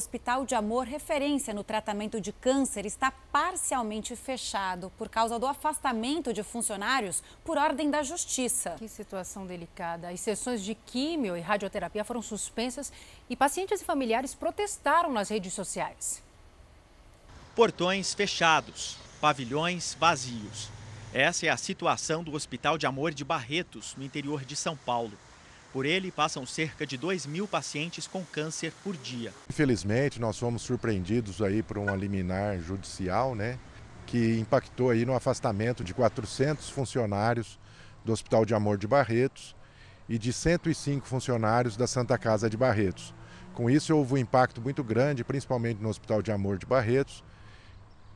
Hospital de Amor, referência no tratamento de câncer, está parcialmente fechado por causa do afastamento de funcionários por ordem da Justiça. Que situação delicada. As sessões de químio e radioterapia foram suspensas e pacientes e familiares protestaram nas redes sociais. Portões fechados, pavilhões vazios. Essa é a situação do Hospital de Amor de Barretos, no interior de São Paulo. Por ele, passam cerca de 2 mil pacientes com câncer por dia. Infelizmente, nós fomos surpreendidos aí por um liminar judicial, né? Que impactou aí no afastamento de 400 funcionários do Hospital de Amor de Barretos e de 105 funcionários da Santa Casa de Barretos. Com isso, houve um impacto muito grande, principalmente no Hospital de Amor de Barretos,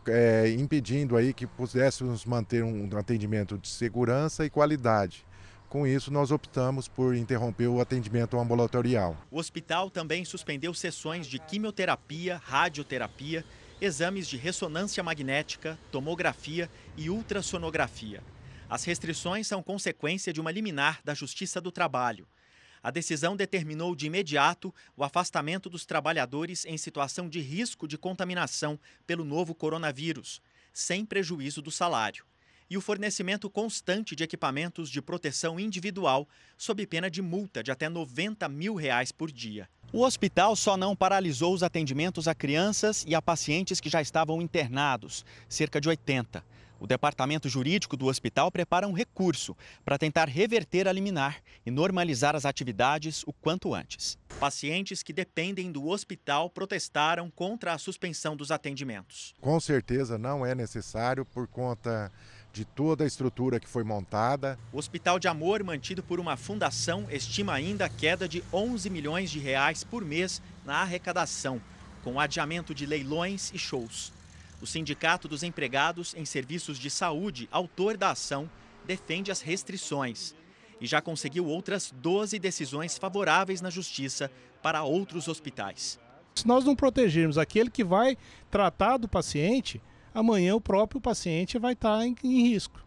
é, impedindo aí que pudéssemos manter um atendimento de segurança e qualidade. Com isso, nós optamos por interromper o atendimento ambulatorial. O hospital também suspendeu sessões de quimioterapia, radioterapia, exames de ressonância magnética, tomografia e ultrassonografia. As restrições são consequência de uma liminar da Justiça do Trabalho. A decisão determinou de imediato o afastamento dos trabalhadores em situação de risco de contaminação pelo novo coronavírus, sem prejuízo do salário e o fornecimento constante de equipamentos de proteção individual, sob pena de multa de até 90 mil reais por dia. O hospital só não paralisou os atendimentos a crianças e a pacientes que já estavam internados, cerca de 80. O departamento jurídico do hospital prepara um recurso para tentar reverter a liminar e normalizar as atividades o quanto antes. Pacientes que dependem do hospital protestaram contra a suspensão dos atendimentos. Com certeza não é necessário por conta de toda a estrutura que foi montada. O Hospital de Amor, mantido por uma fundação, estima ainda a queda de 11 milhões de reais por mês na arrecadação, com o adiamento de leilões e shows. O Sindicato dos Empregados em Serviços de Saúde, autor da ação, defende as restrições e já conseguiu outras 12 decisões favoráveis na justiça para outros hospitais. Se nós não protegermos aquele que vai tratar do paciente, amanhã o próprio paciente vai estar tá em, em risco.